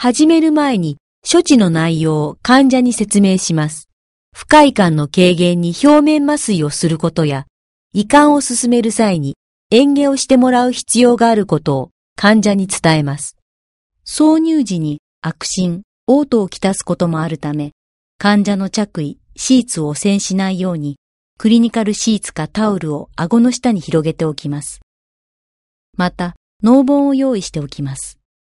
始める前に、処置の内容を患者に説明します。不快感の軽減に表面麻酔をすることや、胃管を進める際に、演芸をしてもらう必要があることを患者に伝えます。挿入時に悪心、嘔吐をきたすこともあるため、患者の着衣、シーツを汚染しないように、クリニカルシーツかタオルを顎の下に広げておきます。また、脳盆を用意しておきます。